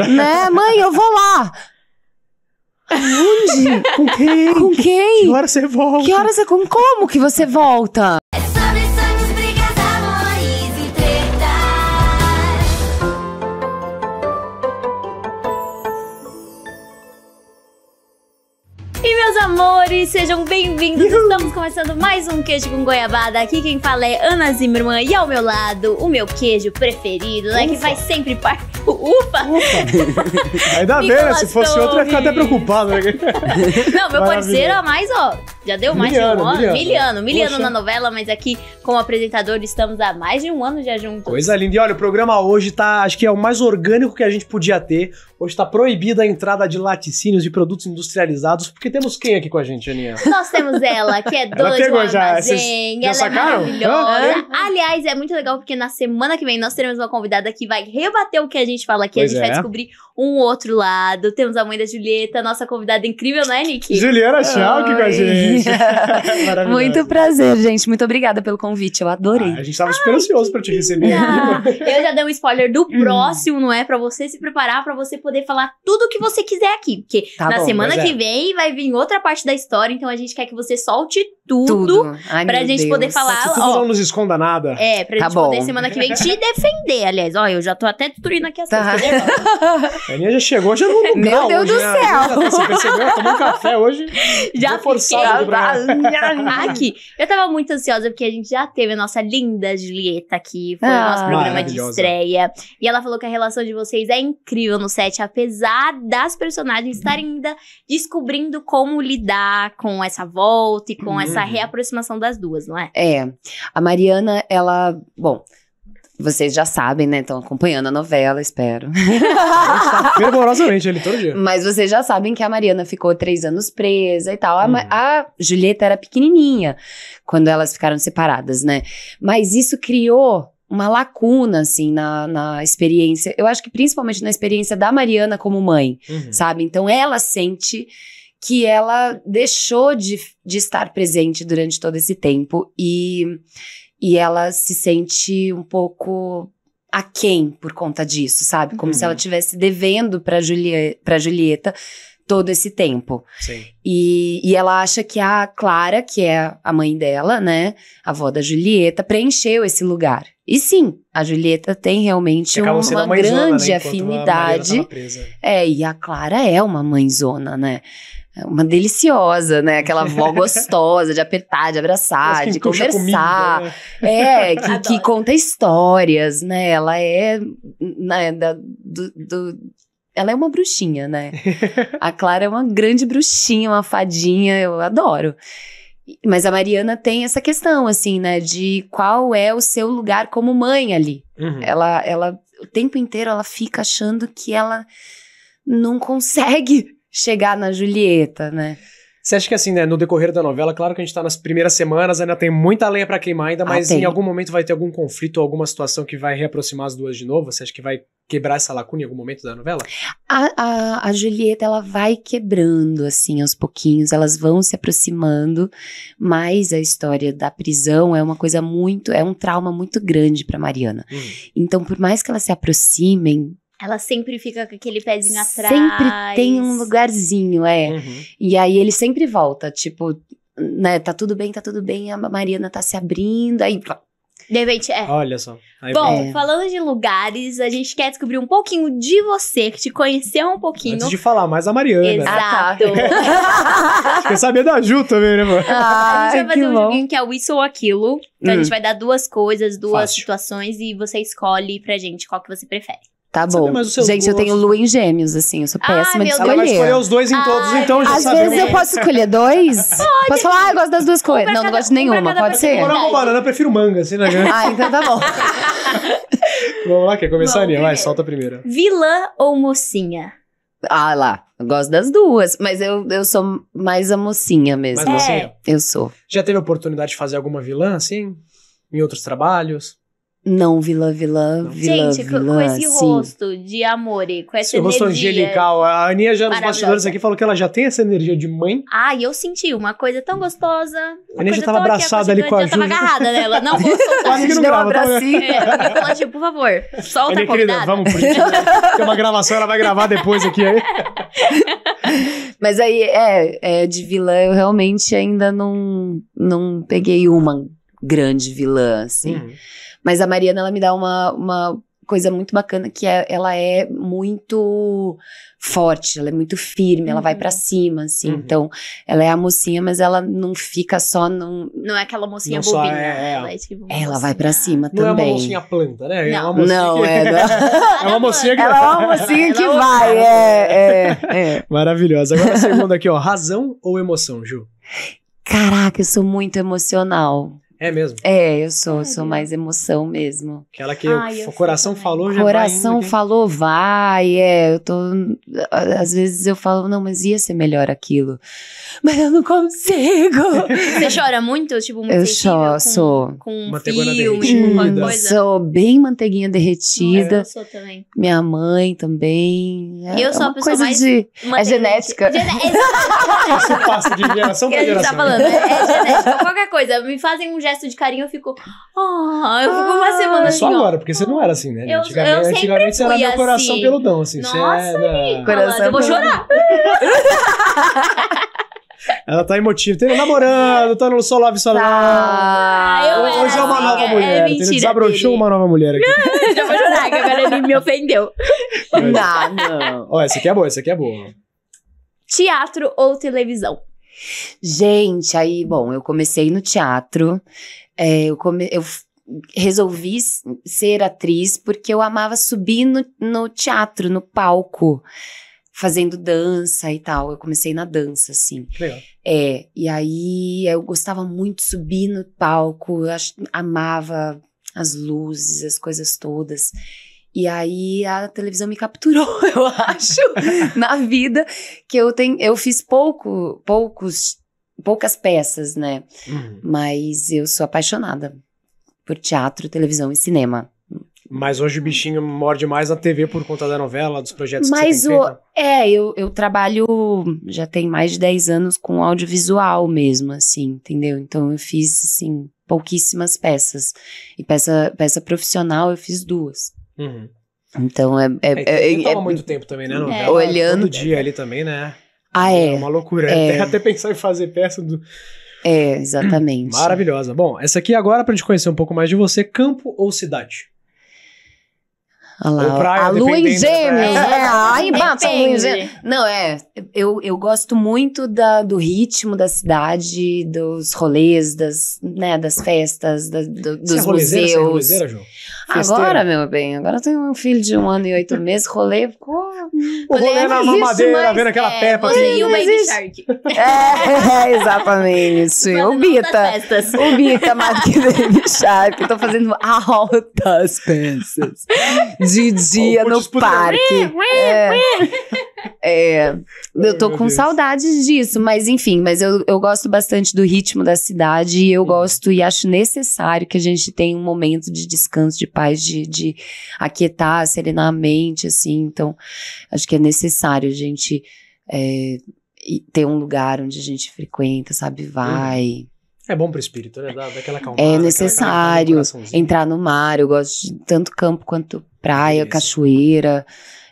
Né, mãe, eu vou lá. Onde? Com quem? Com quem? Que hora você volta? Que hora você. Com como que você volta? sejam bem-vindos. Estamos começando mais um Queijo com Goiabada. Aqui quem fala é Ana Zimmermann e ao meu lado o meu queijo preferido, né? Ufa. Que vai sempre par... Ufa! Ufa. Ainda bem, né? Se fosse outro, ia ficar até preocupado. Né? Não, meu parceiro a mais, ó, já deu mais miliano, de um ano. Miliano, miliano, miliano na novela, mas aqui como apresentador estamos há mais de um ano já juntos. Coisa linda. E olha, o programa hoje tá, acho que é o mais orgânico que a gente podia ter. Hoje tá proibida a entrada de laticínios e produtos industrializados, porque temos quem aqui com a gente, nós temos ela, que é doida pegou já, já ela é maravilhosa. Aliás, é muito legal porque na semana que vem nós teremos uma convidada que vai rebater o que a gente fala aqui. Pois a gente é. vai descobrir um outro lado. Temos a mãe da Julieta, nossa convidada incrível, né, Nick? Juliana Schalk com a gente. Muito prazer, gente. Muito obrigada pelo convite. Eu adorei. Ah, a gente tava super ansioso pra te receber. Eu já dei um spoiler do hum. próximo, não é? Pra você se preparar, pra você poder falar tudo o que você quiser aqui. Porque tá na bom, semana que é. vem vai vir outra parte da história, então a gente quer que você solte tudo, tudo. Ai, pra gente Deus. poder falar. Tudo ó, não nos esconda nada. É, pra tá gente bom. poder semana que vem te defender, aliás. Ó, eu já tô até destruindo aqui as tá. coisas. Tá A Aninha já chegou, já não grau. Meu Deus hoje, do né? céu! Já, tá você percebeu? Tomou um café hoje. Já forçado tá. aqui. Eu tava muito ansiosa porque a gente já teve a nossa linda Julieta aqui. Foi ah, o nosso ah, programa de estreia. E ela falou que a relação de vocês é incrível no set, apesar das personagens estarem ainda descobrindo como lidar com essa volta e com hum. essa uhum. reaproximação das duas, não é? É. A Mariana, ela. Bom. Vocês já sabem, né? Estão acompanhando a novela, espero. Fervorosamente, ele todo dia. Mas vocês já sabem que a Mariana ficou três anos presa e tal. A, uhum. a Julieta era pequenininha quando elas ficaram separadas, né? Mas isso criou uma lacuna, assim, na, na experiência. Eu acho que principalmente na experiência da Mariana como mãe, uhum. sabe? Então ela sente que ela deixou de, de estar presente durante todo esse tempo e e ela se sente um pouco a quem por conta disso, sabe? Como uhum. se ela uhum. tivesse devendo para para Julieta todo esse tempo. Sim. E, e ela acha que a Clara, que é a mãe dela, né, a avó da Julieta, preencheu esse lugar. E sim, a Julieta tem realmente uma, uma mãezona, né, grande né? afinidade. É, e a Clara é uma mãezona, né? É uma deliciosa, né? Aquela avó gostosa de apertar, de abraçar, de conversar. Comida, né? É, que, que, conta histórias, né? Ela é né, da, do, do, ela é uma bruxinha, né? A Clara é uma grande bruxinha, uma fadinha, eu adoro. Mas a Mariana tem essa questão, assim, né? De qual é o seu lugar como mãe ali. Uhum. Ela, ela, o tempo inteiro, ela fica achando que ela não consegue chegar na Julieta, né? Você acha que assim, né, no decorrer da novela, claro que a gente tá nas primeiras semanas, ainda tem muita lenha para queimar ainda, ah, mas ah, em algum momento vai ter algum conflito, alguma situação que vai reaproximar as duas de novo? Você acha que vai quebrar essa lacuna em algum momento da novela? A, a, a Julieta, ela vai quebrando, assim, aos pouquinhos, elas vão se aproximando, mas a história da prisão é uma coisa muito, é um trauma muito grande para Mariana. Hum. Então, por mais que elas se aproximem, ela sempre fica com aquele pezinho atrás. Sempre tem um lugarzinho, é. Uhum. E aí ele sempre volta, tipo, né, tá tudo bem, tá tudo bem, a Mariana tá se abrindo, aí de repente, é. Olha só. Aí Bom, é. falando de lugares, a gente quer descobrir um pouquinho de você, que te conhecer um pouquinho. Antes de falar mais a Mariana. Exato. Ah, tá. Quer saber da Ju também, né, mano? Ah, a gente vai ah, fazer um bom. joguinho que é o isso ou aquilo. Então hum. a gente hum. vai dar duas coisas, duas Fácil. situações e você escolhe pra gente qual que você prefere. Tá bom. Gente, eu tenho lua em gêmeos, assim, eu sou péssima de escolher. Ela vai escolher os dois em todos, então já Às vezes eu posso escolher dois? Pode. Posso falar, ah, eu gosto das duas coisas. Não, não gosto de nenhuma, pode ser? Morango ou banana, eu prefiro manga, assim, né? ah, então tá bom. Vamos lá, quer começar, Aninha? Vai, solta a primeira. Vilã ou mocinha? Ah lá, eu gosto das duas, mas eu, eu sou mais a mocinha mesmo. Mais mocinha? É. Eu sou. Já teve oportunidade de fazer alguma vilã, assim? Em outros trabalhos? Não, vilã, vilã, vilã. Gente, vilã, com esse sim. rosto de amor e com essa esse energia. rosto angelical. A Aninha já nos bastidores aqui falou que ela já tem essa energia de mãe. Ah, e eu senti uma coisa tão gostosa. A Aninha já tava abraçada ali com a Júlia. Eu tava agarrada nela. Não, vou soltar. Quase que não grava. Tá é, Ela tipo, por favor, solta Aninha, a Aninha querida, vamos, por aqui. Né? Tem uma gravação, ela vai gravar depois aqui. Aí. Mas aí, é, é, de vilã eu realmente ainda não, não peguei uma grande vilã, assim. Hum. Mas a Mariana, ela me dá uma, uma coisa muito bacana que é, ela é muito forte, ela é muito firme, uhum. ela vai para uhum. cima, assim. Uhum. Então, ela é a mocinha, mas ela não fica só num. Não é aquela mocinha não bobinha. É, é, ela, é tipo ela vai para cima não também. Não é uma mocinha planta, né? É não, é uma mocinha. Não, é, não. é uma mocinha que. Ela é uma é mocinha que vai, é, é. Maravilhosa. Agora a segunda aqui, ó. Razão ou emoção, Ju? Caraca, eu sou muito emocional. É mesmo? É, eu sou, é. sou mais emoção mesmo. Aquela que Ai, o, o coração falou já Coração vai né? falou, vai, é, eu tô, às vezes eu falo, não, mas ia ser melhor aquilo, mas eu não consigo. Você chora muito, tipo, muito Eu choro, sou. Com manteiguinha derretida. Hum, coisa. Sou bem manteiguinha derretida. Eu sou também. Minha mãe também. É, eu é sou é uma mais. de, é genética. Gene... Isso passa de geração pra tá geração. Tá falando, é, é genética, qualquer coisa, me fazem um gesto gesto de carinho, eu fico. Oh, eu fico uma ah, semana é assim. Só ó, agora, porque você não era assim, né? Eu, antigamente, eu antigamente você era meu coração assim. peludão, assim. Nossa, você era... coração eu vou chorar. Ela tá emotiva. Tem namorando, tá no Sol Love Solar. Tá. Ah, Hoje é uma assim, nova é, é mulher. É mentira, ele desabrochou uma nova mulher aqui. Já vou chorar, que agora ele me ofendeu. Não, não. Ó, essa aqui é boa, essa aqui é boa. Teatro ou televisão? Gente, aí, bom, eu comecei no teatro, é, eu, come, eu resolvi ser atriz porque eu amava subir no, no teatro, no palco fazendo dança e tal. Eu comecei na dança, assim. Legal. É, e aí eu gostava muito de subir no palco, eu ach, amava as luzes, as coisas todas. E aí a televisão me capturou, eu acho, na vida que eu tenho, eu fiz pouco, poucos, poucas peças, né? Uhum. Mas eu sou apaixonada por teatro, televisão e cinema. Mas hoje o bichinho morde mais na TV por conta da novela, dos projetos Mas que você tem o, feito. É, eu, eu trabalho já tem mais de 10 anos com audiovisual mesmo, assim, entendeu? Então eu fiz, assim, pouquíssimas peças. E peça, peça profissional eu fiz duas. Uhum. Então é. é, é, então, é toma é muito tempo também, né? É. olhando. Todo dia ali também, né? Ah, é. É uma loucura. É. Até, até pensar em fazer peça do. É, exatamente. Maravilhosa. Bom, essa aqui agora pra gente conhecer um pouco mais de você, campo ou cidade? Olha lá, praia, a lua em gêmeos, é, aí bata a lua em gêmeos. Não, é, eu, eu gosto muito da, do ritmo da cidade, dos rolês, das, né, das festas, da, do, dos é museus. Você é rolezeira, João? Agora, meu bem, agora eu tenho um filho de um ano e oito meses, rolê. ficou o rolê é na mamadeira, vendo aquela é, pepa E o Baby Shark. É, é exatamente. Sim, o Bita. O Bita mais que Baby Shark. Tô fazendo altas peças. De dia no parque. é. É, eu tô com saudades disso, mas enfim, mas eu, eu gosto bastante do ritmo da cidade e eu uhum. gosto e acho necessário que a gente tenha um momento de descanso, de paz, de, de aquietar, serenar a mente, assim. Então, acho que é necessário a gente é, ter um lugar onde a gente frequenta, sabe, vai. Uhum. É bom pro espírito, né? Dá, dá aquela calma. É necessário calma, entrar no mar. Eu gosto de tanto campo quanto praia, Isso. cachoeira.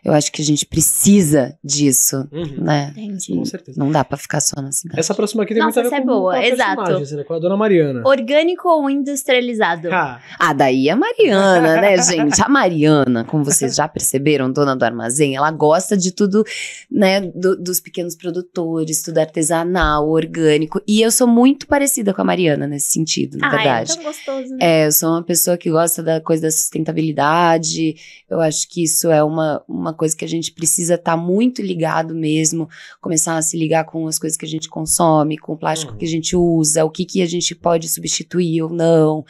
Eu acho que a gente precisa disso, uhum. né? Entendi. Com certeza. Não dá pra ficar só na cidade. Essa próxima aqui tem Nossa, muito a ver é boa. com a Exato. Assim, né? com a dona Mariana. Orgânico ou industrializado? Ah, ah daí é a Mariana, né, gente? A Mariana, como vocês já perceberam, dona do armazém, ela gosta de tudo, né, do, dos pequenos produtores, tudo artesanal, orgânico. E eu sou muito parecida com a Mariana nesse sentido, na ah, verdade. É tão gostoso, né? É, eu sou uma pessoa que gosta da coisa da sustentabilidade. Eu acho que isso é uma, uma uma coisa que a gente precisa estar tá muito ligado mesmo, começar a se ligar com as coisas que a gente consome, com o plástico uhum. que a uhum. gente usa, o que, que a gente pode substituir ou não,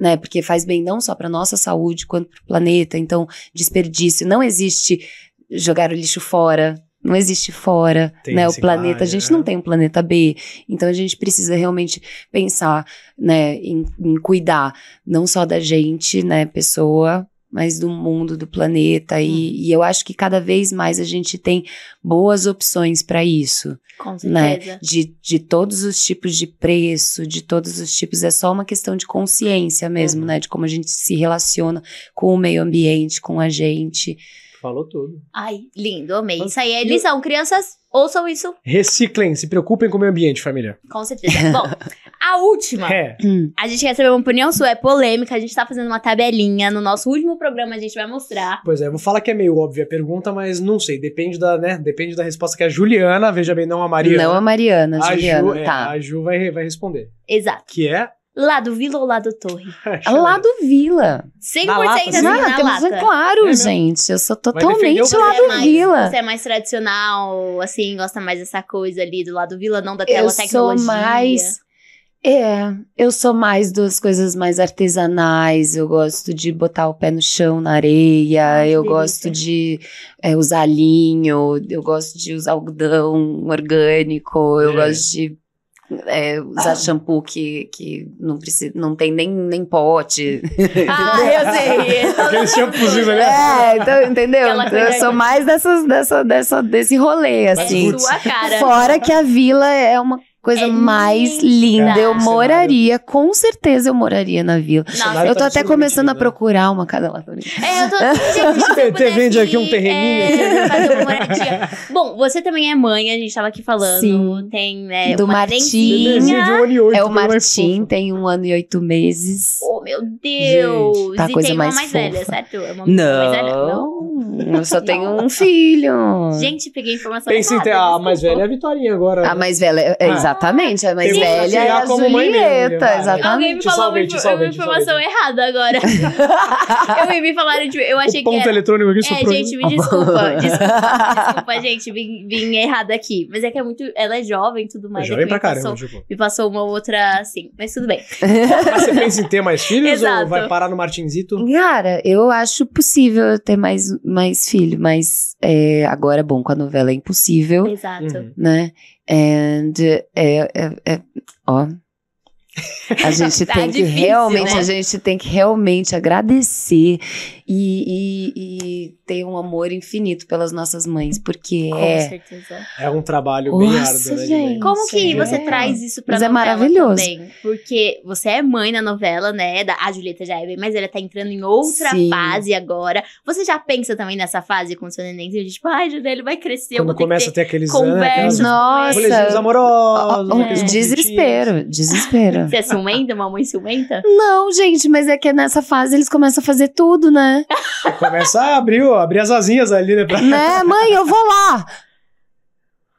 né? Porque faz bem não só para nossa saúde quanto para o planeta. Então, desperdício não existe jogar o lixo fora, não existe fora, tem né? O planeta, a gente não é. tem um planeta B. Então a gente precisa realmente pensar, né, em, em, cuidar não só da gente, né, pessoa, mas do mundo, do planeta. E, uhum. e, eu acho que cada vez mais a gente tem boas opções para isso. Com né? certeza. Né? De, de todos os tipos de preço, de todos os tipos. É só uma questão de consciência mesmo, uhum. né? De como a gente se relaciona com o meio ambiente, com a gente. Falou tudo. Ai, lindo, amei. Isso aí é lição. Crianças, ouçam isso. Reciclem, se preocupem com o meio ambiente, família. Com certeza. Bom, a última. É. A gente recebeu uma opinião sua, é polêmica. A gente tá fazendo uma tabelinha. No nosso último programa a gente vai mostrar. Pois é, vou falar que é meio óbvia a pergunta, mas não sei. Depende da, né? Depende da resposta que a Juliana, veja bem, não a Mariana. Não a Mariana, a Juliana, Ju, é, tá. a Ju vai, vai responder. Exato. Que é Lá do Vila ou lá do Torre? lá do Vila. 100% na lata, assim, na, lata. claro, uhum. gente. Eu sou totalmente lá é do é Vila. Você é mais tradicional, assim, gosta mais dessa coisa ali do lado Vila, não da tela eu tecnologia. Eu sou mais... É, eu sou mais das coisas mais artesanais, eu gosto de botar o pé no chão, na areia, ah, eu delícia. gosto de é, usar linho, eu gosto de usar algodão orgânico, eu é. gosto de é, usar ah. shampoo que, que não, precisa, não tem nem, nem pote. Ah, eu sei. Aqueles shampoozinhos ali. É, então, entendeu? Então, eu sou mais dessas, dessa, dessa, desse rolê, assim. É sua cara. Fora que a vila é uma Coisa é mais linda. linda. Eu moraria, com certeza eu moraria na vila. Nossa, eu tô tá até começando a procurar uma casa lá. É, eu tô Você vende aqui um terreninho. É, fazer uma moradia. Bom, você também é mãe, a gente tava aqui falando. Sim. Tem, né, Do Martim. Um é o Martim, tem um ano e oito meses. Oh, meu Deus! Gente, tá e coisa tem mais uma mais fofa. velha, certo? É uma não. mais velha? Não. Eu só tenho um filho. Gente, peguei informação. Pensa em ter a mais velha é a Vitorinha agora. A mais velha, é, ah. exatamente. A mais velha é, é a Julieta, exatamente. Alguém me falou uma, informação errada agora. eu me falaram de. Tipo, eu achei que. ponto que. Era... eletrônico aqui É, gente, me ah, desculpa. desculpa. gente, vim, errada aqui. Mas é que é muito. Ela é jovem e tudo é mais. É jovem pra caramba, passou, tipo. Me passou uma outra assim, mas tudo bem. Mas você pensa em ter mais filhos ou vai parar no Martinzito? Cara, eu acho possível ter mais mas, filho, mas é, agora, bom, com a novela é impossível. Exato. Uhum. Né? And, é, é, é ó, a gente tá tem difícil, que realmente, né? a gente tem que realmente agradecer e, e, e, ter um amor infinito pelas nossas mães, porque Com é. Certeza. É um trabalho Nossa, bem árduo, né? Gente. Como que é. você traz isso pra Mas é novela é maravilhoso. Também? Porque você é mãe na novela, né? A Julieta já é bem, mas ela tá entrando em outra Sim. fase agora. Você já pensa também nessa fase com o seu nenenzinho? Tipo, ai, Julieta, ele vai crescer. Quando começa a ter, ter aqueles conversas. Nossa. amorosos. é. Desespero, desespero. você é ciumenta? Uma mãe ciumenta? Não, gente, mas é que nessa fase eles começam a fazer tudo, né? Começa a abrir, ó, abrir as asinhas ali, né? Pra... Né, mãe, eu vou lá.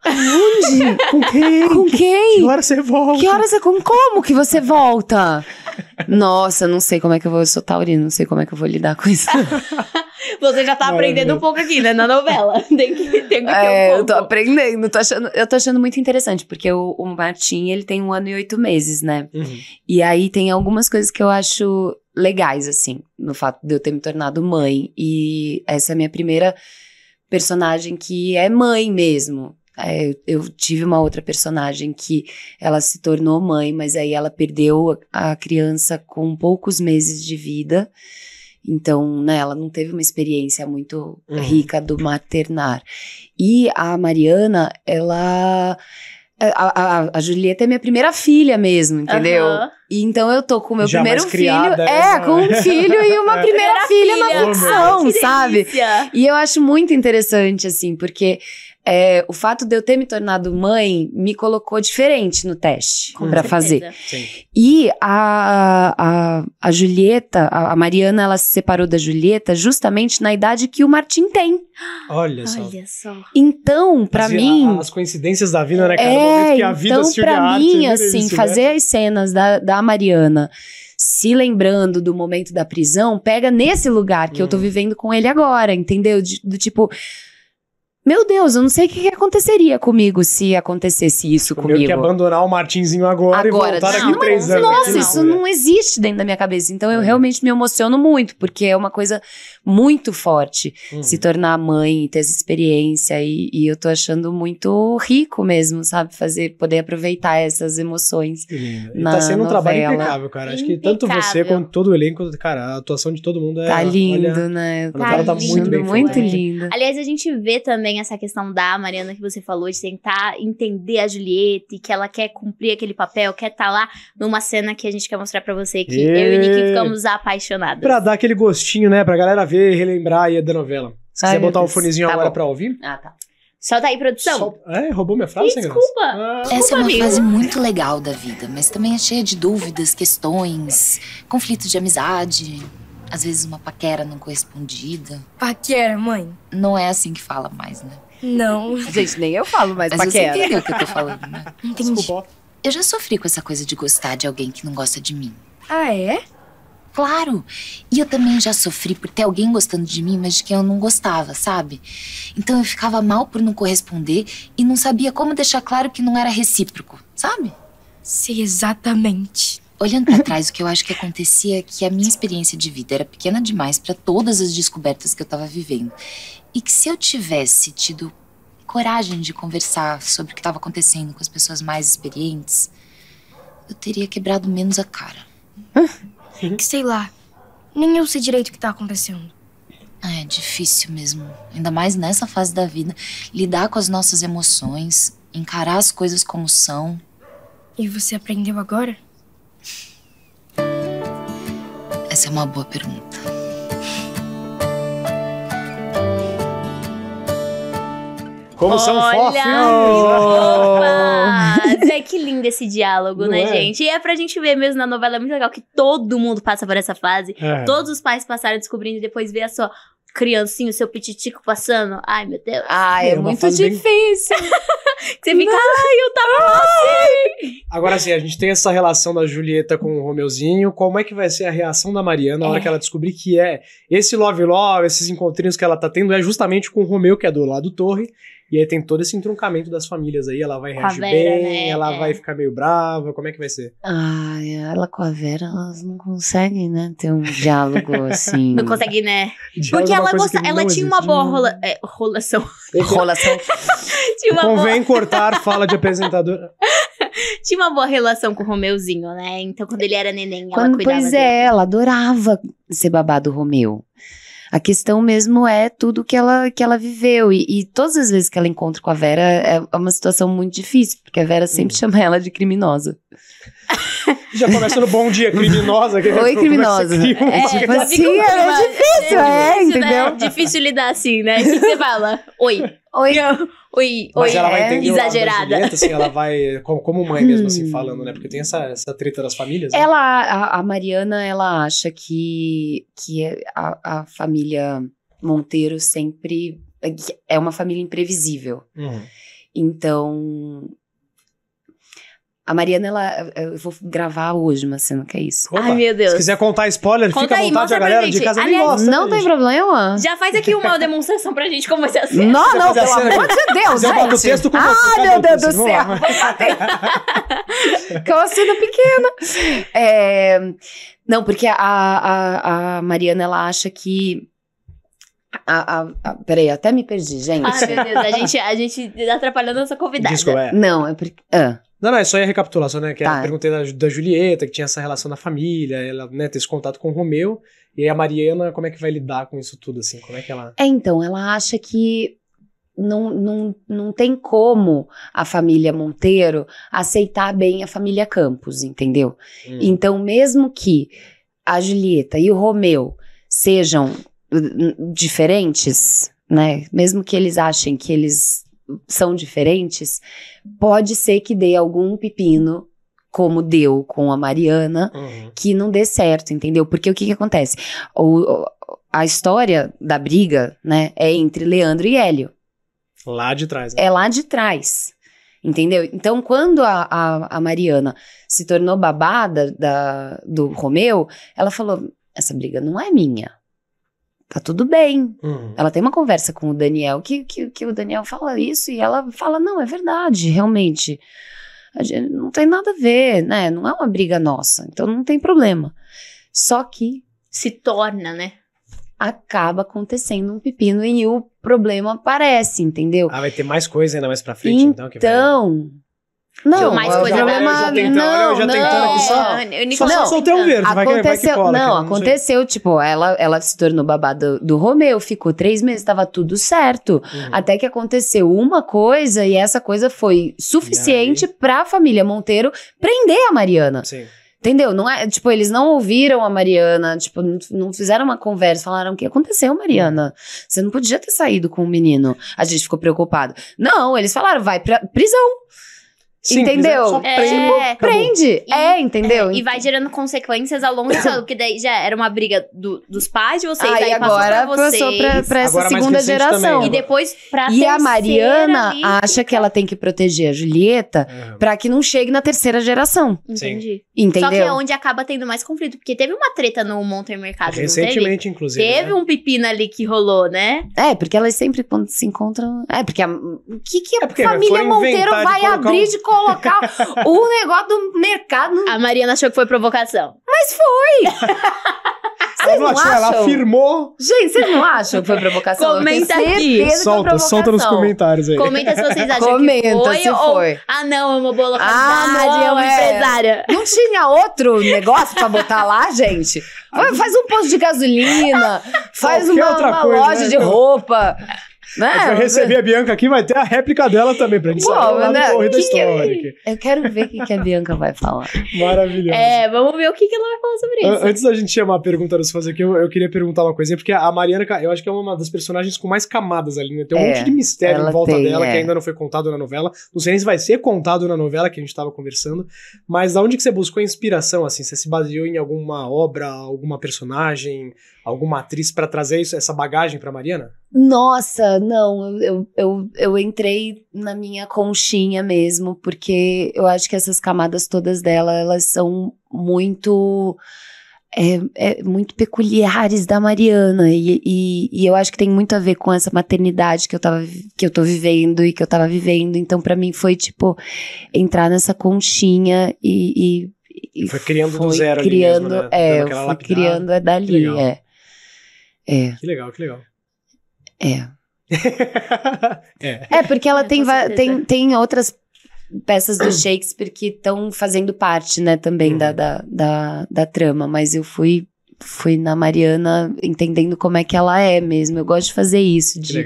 Onde? Com quem? Com quem? Que hora você volta? Que hora você... Como que você volta? Nossa, não sei como é que eu vou... Eu sou taurina, não sei como é que eu vou lidar com isso. Você já tá aprendendo um pouco aqui, né? Na novela. Tem que, tem que é, um Eu tô aprendendo. Tô achando, eu tô achando muito interessante, porque o, o Martim, ele tem um ano e oito meses, né? Uhum. E aí tem algumas coisas que eu acho legais, assim, no fato de eu ter me tornado mãe. E essa é a minha primeira personagem que é mãe mesmo. É, eu tive uma outra personagem que ela se tornou mãe, mas aí ela perdeu a criança com poucos meses de vida. Então, né, ela não teve uma experiência muito uhum. rica do maternar. E a Mariana, ela é, a, a, a, Julieta é minha primeira filha mesmo, entendeu? Uhum. E então eu tô com o meu Já primeiro filho. Né? É, com um filho e uma é. primeira filha, filha, uma ficção, sabe? E eu acho muito interessante, assim, porque é, o fato de eu ter me tornado mãe me colocou diferente no teste para fazer. Sim. E a, a, a Julieta, a, a, Mariana, ela se separou da Julieta justamente na idade que o Martim tem. Olha só. Olha só. Então, para mim. A, as coincidências da vida, né, cara? É, que a vida então, para pra mim, arte, assim, isso, né? fazer né? as cenas da, da Mariana se lembrando do momento da prisão, pega nesse lugar que hum. eu tô hum. vivendo com ele agora, entendeu? De, do tipo, meu Deus, eu não sei o que, que aconteceria comigo se acontecesse isso comigo. Eu que abandonar o Martinzinho agora, agora e voltar não, daqui três anos. Nossa, isso não existe dentro da minha cabeça. Então eu é. realmente me emociono muito, porque é uma coisa muito forte hum. se tornar mãe ter essa experiência. E, e, eu tô achando muito rico mesmo, sabe? Fazer, poder aproveitar essas emoções. E tá na tá sendo um novela. trabalho impecável, cara. Acho que tanto você quanto todo o elenco, cara, a atuação de todo mundo é. Tá lindo, olha, né? O novela tá, tá lindo, muito bem. Muito né? lindo. Aliás, a gente vê também essa questão da Mariana que você falou, de tentar entender a Juliette, que ela quer cumprir aquele papel, quer estar tá lá numa cena que a gente quer mostrar para você que e... eu e Nick ficamos apaixonados. Pra dar aquele gostinho, né? Pra galera ver, relembrar aí da novela. Se Ai, quiser botar o um fonezinho tá agora bom. pra ouvir. Ah, tá. Solta aí, produção. É, roubou minha frase, Ih, Desculpa. Ah, Essa desculpa, é uma amigo. fase muito legal da vida, mas também é cheia de dúvidas, questões, conflitos de amizade. Às vezes uma paquera não correspondida. Paquera, mãe? Não é assim que fala mais, né? Não. Gente, nem eu falo mais Mas paquera. Mas você entendeu o que eu tô falando, né? Entendi. Desculpa. Eu já sofri com essa coisa de gostar de alguém que não gosta de mim. Ah, é? Claro. E eu também já sofri por ter alguém gostando de mim, mas de quem eu não gostava, sabe? Então eu ficava mal por não corresponder e não sabia como deixar claro que não era recíproco, sabe? Sei exatamente. Olhando para trás, o que eu acho que acontecia é que a minha experiência de vida era pequena demais para todas as descobertas que eu estava vivendo. E que se eu tivesse tido coragem de conversar sobre o que estava acontecendo com as pessoas mais experientes, eu teria quebrado menos a cara. Que sei lá, nem eu sei direito o que tá acontecendo. Ah, é difícil mesmo, ainda mais nessa fase da vida, lidar com as nossas emoções, encarar as coisas como são. E você aprendeu agora? Essa é uma boa pergunta. Como Olha são fofinhos! Opa! que lindo esse diálogo, Não né, é? gente? E é pra gente ver mesmo na novela, é muito legal que todo mundo passa por essa fase. É. Todos os pais passaram descobrindo e depois vê a sua criancinho, seu pititico passando. Ai, meu Deus. ai é, é muito difícil. você fica, ai, eu tava assim. Agora sim, a gente tem essa relação da Julieta com o Romeuzinho. Como é que vai ser a reação da Mariana na é. hora que ela descobrir que é esse love love, esses encontrinhos que ela tá tendo é justamente com o Romeu, que é do lado Torre, e aí tem todo esse entroncamento das famílias aí. Ela vai reagir Vera, bem, né? ela é. vai ficar meio brava. Como é que vai ser? Ah, ela com a Vera, elas não conseguem, né? Ter um diálogo assim. Não consegue, né? É Porque ela, gosta, ela tinha uma boa rola, é, rolação. Rolação. tinha uma Convém boa... cortar fala de apresentadora. tinha uma boa relação com o Romeuzinho, né? Então, quando ele era neném, ela cuidava Pois é, dele. ela adorava ser babado Romeu. A questão mesmo é tudo que ela, que ela viveu. E, e todas as vezes que ela encontra com a Vera é, é uma situação muito difícil, porque a Vera sempre hum. chama ela de criminosa. Já começa no bom dia, criminosa. Que Oi, criminosa. Sim é, tipo assim, é difícil, é, é é, entendeu? Difícil lidar assim, né? O que você fala? Oi. Oi. Eu. Oi, Mas oi, ela vai entender é, exagerada. Julieta, assim, ela vai, como mãe mesmo, assim, falando, né? Porque tem essa, essa treta das famílias. Né? Ela, a, a, Mariana, ela acha que, que é a, a família Monteiro sempre é, é uma família imprevisível. Uhum. Então, a Mariana, ela. Eu vou gravar hoje uma cena que é isso. Opa, Ai, meu Deus. Se quiser contar spoiler, Conta fica à vontade, a galera de casa Aliás, nem gosta. Não tem gente? problema. Já faz aqui uma demonstração pra gente como vai ser a cena. Não, não, pelo amor de Deus. Eu boto o texto com ah, você. Ai, meu Deus do céu. com é uma cena pequena. É, não, porque a, a, a Mariana, ela acha que a, a, a, peraí, até me perdi, gente. Ai, meu Deus, a gente, a gente atrapalhando nossa convidada. é. Não, é porque. Ah. Não, não, é só a recapitulação né? Que é tá. eu perguntei da, da, Julieta, que tinha essa relação da família, ela, né, ter esse contato com o Romeu. E aí a Mariana, como é que vai lidar com isso tudo, assim? Como é que ela. É, então, ela acha que não, não, não tem como a família Monteiro aceitar bem a família Campos, entendeu? Hum. Então, mesmo que a Julieta e o Romeu sejam hum, diferentes, né? Mesmo que eles achem que eles são diferentes, pode ser que dê algum pepino como deu com a Mariana, uhum. que não dê certo, entendeu? Porque o que, que acontece? O, a história da briga, né, é entre Leandro e Hélio. Lá de trás. Né? É lá de trás. Entendeu? Então, quando a, a, a Mariana se tornou babada da, do Romeu, ela falou: essa briga não é minha tá tudo bem. Uhum. Ela tem uma conversa com o Daniel, que, que, que o Daniel fala isso e ela fala: não, é verdade, realmente. não tem nada a ver, né? Não é uma briga nossa, então não tem problema. Só que. Se torna, né? Acaba acontecendo um pepino e o problema aparece, entendeu? Ah, vai ter mais coisa ainda mais pra frente, então? Então, que vai... Então, não, mais coisa não, eu já tentando aqui só, é, só, não, só soltei um verde, aconteceu, vai que, vai que cola, Não, aqui, não aconteceu, tipo, ela, ela se tornou babada do, do Romeu, ficou três meses, tava tudo certo, uhum. até que aconteceu uma coisa e essa coisa foi suficiente pra família Monteiro prender a Mariana. Sim. Entendeu? Não é, tipo, eles não ouviram a Mariana, tipo, não fizeram uma conversa, falaram o que aconteceu, Mariana? Você não podia ter saído com o menino. A gente ficou preocupado. Não, eles falaram, vai pra prisão. Simples, é entendeu? Só é, prende. É, prende. E, é, entendeu? É, e vai gerando consequências ao longo do que daí já era uma briga do, dos pais de vocês, aí agora passou pra, passou pra, pra essa agora segunda geração. Também, né? e depois pra E a Mariana ali. acha que ela tem que proteger a Julieta é. pra que não chegue na terceira geração. Entendi. Entendeu? Só que é onde acaba tendo mais conflito, porque teve uma treta no Monter Mercado. Recentemente, né? teve? inclusive. Teve né? um pepino ali que rolou, né? É, porque elas sempre quando se encontram. É, porque a... o que, que a é, família Monteiro vai abrir de colocar o negócio do mercado. A Mariana achou que foi provocação. Mas foi! Vocês não, não achou, Ela afirmou. Gente, vocês não acham que foi provocação? Comenta aqui. Solta, solta nos comentários aí. Comenta se vocês acham Comenta que foi. Se ou... Ah, não, é uma boa localidade, ah, não, é uma é. empresária. Não tinha outro negócio pra botar lá, gente? Faz um posto de gasolina, faz é uma, uma coisa, loja né? de roupa. Não, né? é, vai receber a Bianca aqui, vai ter a réplica dela também, pra gente Pô, saber lá não, que Que eu, é? eu quero ver o que, que, a Bianca vai falar. Maravilhoso. É, vamos ver o que, que ela vai falar sobre isso. Antes da gente chamar a pergunta dos fãs aqui, eu, eu, queria perguntar uma coisinha, porque a Mariana, eu acho que é uma das personagens com mais camadas ali, né? Tem um é, monte de mistério em volta tem, dela é. que ainda não foi contado na novela. Não sei se vai ser contado na novela que a gente tava conversando, mas da onde que você buscou a inspiração, assim? Você se baseou em alguma obra, alguma personagem? alguma atriz para trazer isso, essa bagagem para Mariana? Nossa, não, eu, eu, eu entrei na minha conchinha mesmo, porque eu acho que essas camadas todas dela, elas são muito. É, é, muito peculiares da Mariana e, e, e, eu acho que tem muito a ver com essa maternidade que eu tava que eu tô vivendo e que eu tava vivendo então para mim foi tipo entrar nessa conchinha e, e foi criando foi do zero criando, ali mesmo, né? é, eu fui criando é dali, é. É. Que legal, que legal. É. é. é. porque ela é, tem, tem, tem outras peças do Shakespeare que estão fazendo parte, né, também uhum. da, da, da, da, trama, mas eu fui fui na Mariana entendendo como é que ela é mesmo. Eu gosto de fazer isso, de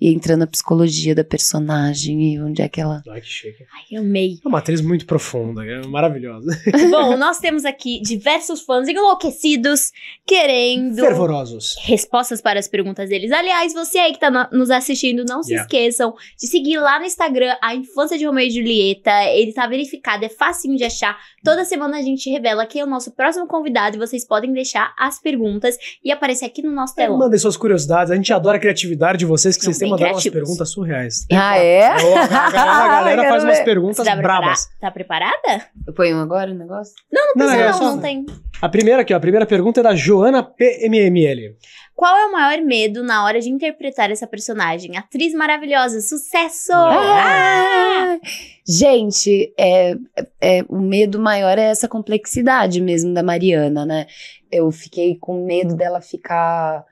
ir entrando na psicologia da personagem e onde é que ela. Ai, que Ai, amei. É uma atriz muito profunda, é maravilhosa. Bom, nós temos aqui diversos fãs enlouquecidos, querendo. Fervorosos. Respostas para as perguntas deles. Aliás, você aí que tá nos assistindo, não yeah. se esqueçam de seguir lá no Instagram a Infância de Romeu e Julieta. Ele tá verificado, é facinho de achar. Toda semana a gente revela quem é o nosso próximo convidado e vocês podem deixar as perguntas e aparecer aqui no nosso telão. Mandem suas curiosidades, a gente adora a criatividade de vocês, que Não, vocês têm mandado umas perguntas surreais. Ah, é? é? Oh, a galera, a galera faz umas tá perguntas tá bravas. Tá preparada? Eu ponho agora o negócio? Não, não precisa é não, não, não, não tem. A primeira aqui, ó, a primeira pergunta é da Joana PMML. Qual é o maior medo na hora de interpretar essa personagem? Atriz maravilhosa, sucesso! Ah! Gente, é, é, o medo maior é essa complexidade mesmo da Mariana, né? Eu fiquei com medo dela ficar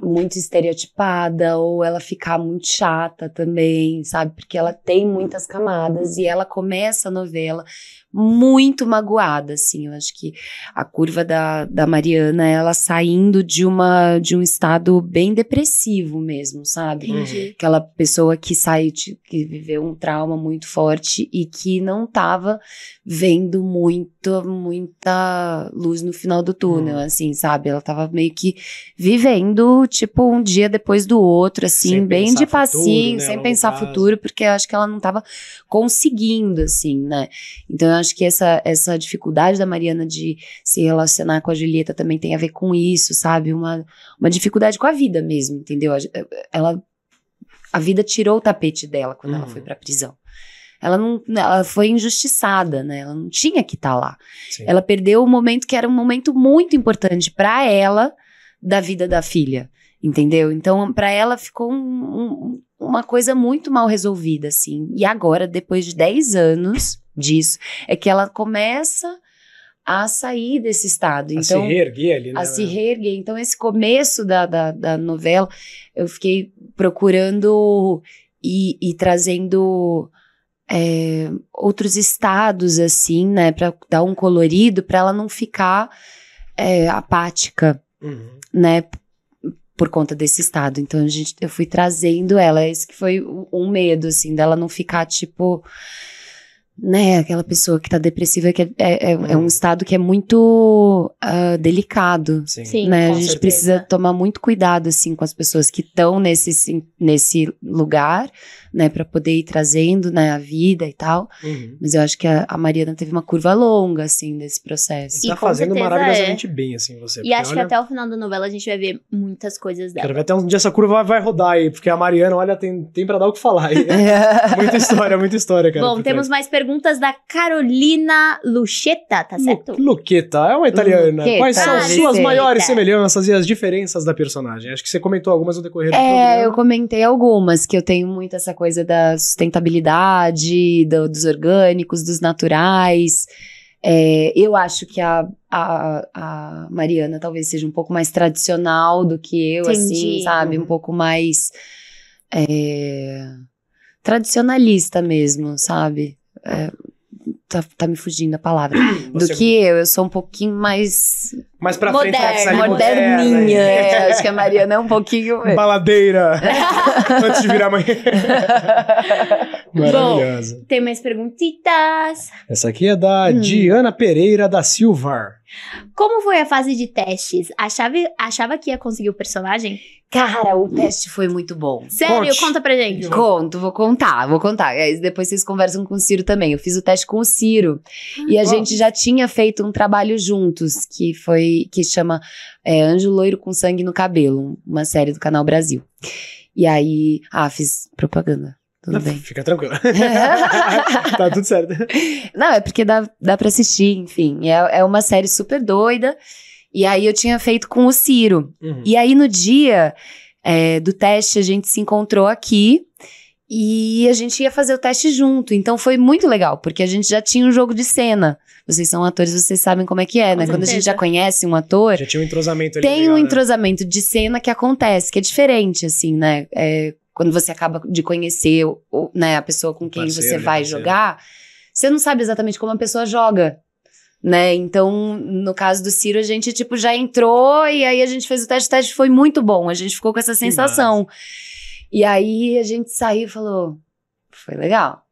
muito estereotipada ou ela ficar muito chata também, sabe? Porque ela tem muitas camadas e ela começa a novela muito magoada, assim. Eu acho que a curva da, da Mariana, ela saindo de uma de um estado bem depressivo mesmo, sabe? Entendi. Uhum. Aquela pessoa que saiu, que viveu um trauma muito forte e que não tava vendo muito, muita luz no final do túnel, hum. assim, sabe? Ela tava meio que vivendo, tipo, um dia depois do outro, assim, sem bem de passinho, futuro, né, sem pensar caso. futuro, porque eu acho que ela não tava conseguindo, assim, né? Então eu acho que essa, essa dificuldade da Mariana de se relacionar com a Julieta também tem a ver com isso, sabe? Uma, uma dificuldade com a vida mesmo, entendeu? Ela. A vida tirou o tapete dela quando uhum. ela foi pra prisão ela não ela foi injustiçada, né? Ela não tinha que estar tá lá. Sim. Ela perdeu o momento que era um momento muito importante para ela da vida da filha entendeu? Então, para ela ficou um, um, uma coisa muito mal resolvida, assim. E agora, depois de 10 anos disso, é que ela começa a sair desse estado. A então, se reerguer ali, né? A se né? reerguer. Então, esse começo da, da, da novela, eu fiquei procurando e, e trazendo é, outros estados, assim, né? para dar um colorido, para ela não ficar é, apática, uhum. né? por conta desse estado. Então a gente, eu fui trazendo ela. Esse que foi um medo, assim, dela não ficar tipo. Né, aquela pessoa que tá depressiva que é, é, é, é um uhum. estado que é muito uh, delicado. Sim, Sim né? A gente certeza. precisa tomar muito cuidado assim com as pessoas que estão nesse, nesse lugar né, para poder ir trazendo, né, a vida e tal. Uhum. Mas eu acho que a, a, Mariana teve uma curva longa, assim, desse processo. E, tá e tá fazendo maravilhosamente é. bem, assim, você. É. E acho olha... que até o final da novela a gente vai ver muitas coisas dela. Quero ver até um dia essa curva vai, vai rodar aí, porque a Mariana, olha, tem, tem pra dar o que falar aí. muita história, muita história, cara. Bom, temos trás. mais perguntas da Carolina Luchetta, tá certo? Luchetta, é uma italiana. Luqueta. Quais são as suas maiores semelhanças e as diferenças da personagem? Acho que você comentou algumas no decorrer do é, programa. É, eu comentei algumas, que eu tenho muito essa coisa da sustentabilidade, do, dos orgânicos, dos naturais. É, eu acho que a, a, a, Mariana talvez seja um pouco mais tradicional do que eu, assim, Entendi. assim, sabe? Um pouco mais é, tradicionalista mesmo, sabe? É, tá, tá me fugindo a palavra. Você... Do que eu, eu sou um pouquinho mais. Mais pra moderna, frente, é? moderninha. Moderna, é. Acho que a Mariana é um pouquinho. Baladeira! É. Antes de virar mãe. Maravilhosa. Bom, tem mais perguntitas. Essa aqui é da hum. Diana Pereira da Silva. Como foi a fase de testes? Achava, achava que ia conseguir o personagem? Cara, o teste foi muito bom. Sério? Conte. Conta pra gente. Conto, vou contar, vou contar. É, depois vocês conversam com o Ciro também. Eu fiz o teste com o Ciro. Ah, e a bom. gente já tinha feito um trabalho juntos, que foi, que chama é, Anjo Loiro com Sangue no Cabelo, uma série do Canal Brasil. E aí, ah, fiz propaganda. Tudo Não, bem. Fica tranquilo. tá tudo certo. Não, é porque dá, dá pra assistir, enfim. É, é uma série super doida. E aí eu tinha feito com o Ciro. Uhum. E aí no dia é, do teste a gente se encontrou aqui e a gente ia fazer o teste junto. Então foi muito legal, porque a gente já tinha um jogo de cena. Vocês são atores, vocês sabem como é que é, né? Quando a gente já conhece um ator. Já tinha um entrosamento ali. Tá tem um entrosamento de cena que acontece, que é diferente, assim, né? É, quando você acaba de conhecer ou, né, a pessoa com quem parceiro, você vai jogar, você não sabe exatamente como a pessoa joga. Né? Então, no caso do Ciro, a gente tipo já entrou e aí a gente fez o teste, o teste foi muito bom, a gente ficou com essa sensação. E aí a gente saiu e falou: foi legal.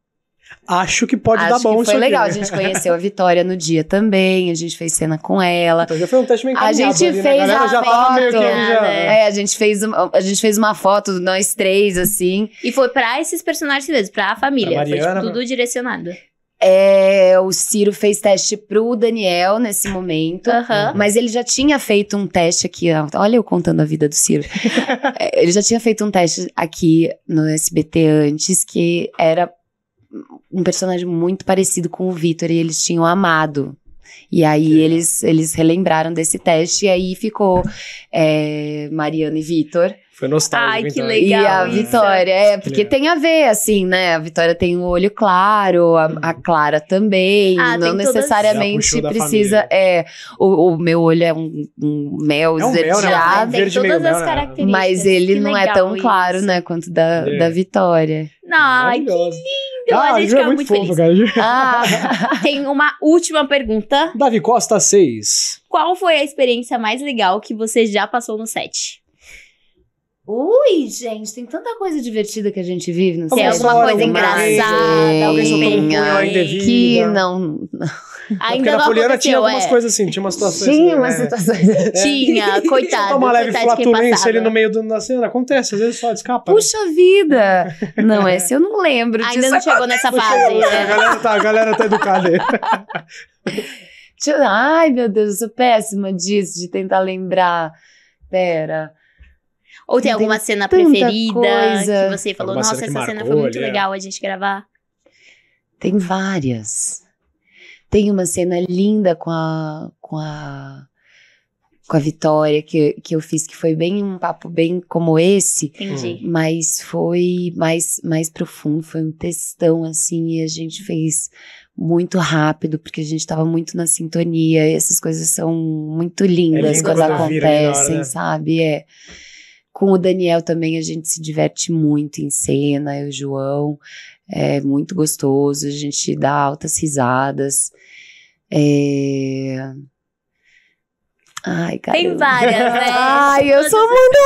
Acho que pode Acho dar bom que foi legal, aqui, a né? gente conheceu a Vitória no dia também, a gente fez cena com ela. Então já foi um teste meio A gente ali, fez né? a, a já foto, já... Né? É, a gente fez uma, a gente fez uma foto nós três assim. E foi para esses personagens mesmo, para a família, pra Mariana, foi tipo, tudo direcionado. É, o Ciro fez teste pro Daniel nesse momento. Uhum. Mas ele já tinha feito um teste aqui. olha eu contando a vida do Ciro. É, ele já tinha feito um teste aqui no SBT antes, que era um personagem muito parecido com o Vitor e eles tinham amado. E aí eles, eles relembraram desse teste e aí ficou é, Mariana e Vitor. Foi nostálgico. Ai, que então, legal. E a Vitória, é, porque tem a ver, assim, né? A Vitória tem o um olho claro, a, uhum. a Clara também. Ah, não necessariamente precisa. É, o, o, meu olho é um, um mel é um esverdeado. né? Tem todas as né? características. mas ele não é tão isso. claro, né? Quanto da, é. da Vitória. Ai, que lindo! Ah, a gente é fica é muito, muito fofo, feliz. Ah. tem uma última pergunta. Davi Costa 6. Qual foi a experiência mais legal que você já passou no set? Ui, gente, tem tanta coisa divertida que a gente vive, não sei. É alguma coisa engraçada, alguma coisa que não. Ainda Porque Napoleana tinha algumas é. coisas assim, tinha umas situações. Tinha assim, umas né? situações. É. Assim. Tinha, coitado. Uma leve flatulência ali no meio da cena. Acontece, às vezes só escapa. Né? Puxa né? vida! Não, esse eu não lembro. Ainda não chegou nessa fase. Né? A, galera tá, a galera tá educada aí. Ai, meu Deus, eu sou péssima disso, de tentar lembrar. Pera. Ou tem alguma cena preferida coisa. que você falou, alguma nossa, cena essa cena foi muito ali, é. legal a gente gravar? Tem várias. Tem uma cena linda com a com a com a Vitória que, que eu fiz que foi bem um papo bem como esse, Entendi. Hum. mas foi mais mais profundo, foi um textão assim e a gente fez muito rápido, porque a gente estava muito na sintonia, essas coisas são muito é lindas é lindo, quando acontecem, né? sabe? É. Com o Daniel também a gente se diverte muito em cena, eu e o João. É muito gostoso, a gente dá altas risadas. É... Ai, cara. Tem várias, né? Ai, eu sou muito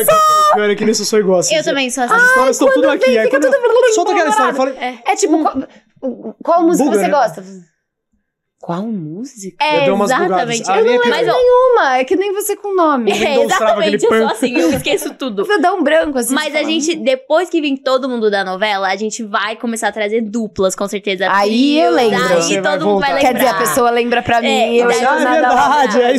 disso! Cara, que nem se eu sou igual. Assim, eu também sou assim. As histórias estão tudo aqui. Vem, tô quando... tudo... Solta aquela história. É, é. tipo, hum, qual, música você né? gosta? Qual música? É, eu umas exatamente. Eu não lembro é nenhuma. É que nem você com nome. É, exatamente. Eu sou assim, eu esqueço tudo. eu dou um branco assim. Mas a gente, hum. depois que vem todo mundo da novela, a gente vai começar a trazer duplas, com certeza. Aí eu lembro. Aí todo mundo voltar. vai lembrar. Quer dizer, a pessoa lembra pra é, mim. É, eu já ah, verdade. É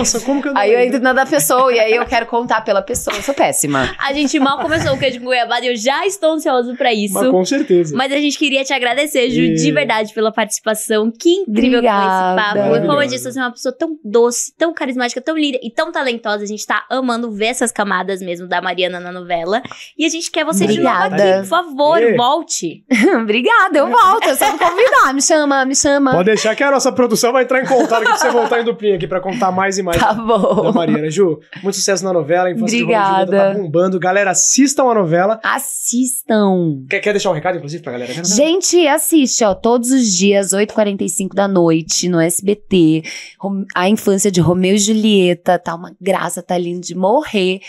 isso, é Como que eu Aí eu entro na da pessoa e aí eu quero contar pela pessoa. Eu sou péssima. a gente mal começou o que de Goiabada e eu já estou ansioso pra isso. Mas, com certeza. Mas a gente queria te agradecer, Ju, e... de verdade, pela participação. Que incrível Obrigada. esse papo. como eu disse, você é uma pessoa tão doce, tão carismática, tão linda e tão talentosa. A gente tá amando ver essas camadas mesmo da Mariana na novela. E a gente quer você Obrigada. de novo aqui. Por favor, e... volte. Obrigada, eu volto. É só me convidar. Me chama, me chama. Pode deixar que a nossa produção vai entrar em contato pra você voltar em duplinha aqui pra contar mais e mais tá bom. da Mariana. Ju, muito sucesso na novela. Infância tá Obrigada. de tá bombando. Galera, assistam a novela. Assistam. Quer, quer deixar um recado, inclusive, pra galera? Gente, assiste, ó. Todos os dias, 8h45 da noite noite no SBT. A infância de Romeu e Julieta, tá uma graça, tá lindo de morrer.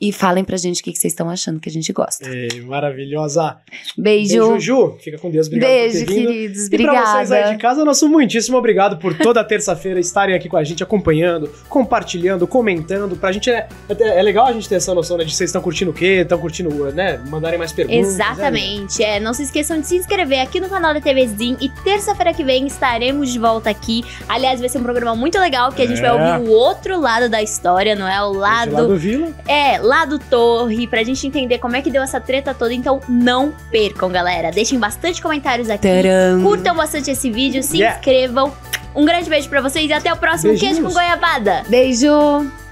E falem pra gente o que, que vocês estão achando que a gente gosta. Ei, maravilhosa. Beijo. Beijo, Ju. Fica com Deus. Obrigado Beijo, por queridos. Obrigada. E pra vocês aí de casa, nosso muitíssimo obrigado por toda terça-feira estarem aqui com a gente, acompanhando, compartilhando, comentando. Pra gente é, é, é legal a gente ter essa noção né, de vocês estão curtindo o quê, estão curtindo, né? Mandarem mais perguntas. Né, Exatamente. É, não se esqueçam de se inscrever aqui no canal da TVzinho e terça-feira que vem estaremos de volta aqui. Aliás, vai ser um programa muito legal, que a gente vai ouvir é. o outro lado da história, não é? O lado. Esse lado Vila. É, lá do Torre, pra gente entender como é que deu essa treta toda. Então não percam, galera. Deixem bastante comentários aqui. Tcharam. Curtam bastante esse vídeo, se yeah. inscrevam. Um grande beijo para vocês e até o próximo Beijinhos. Queijo com Goiabada. Beijo!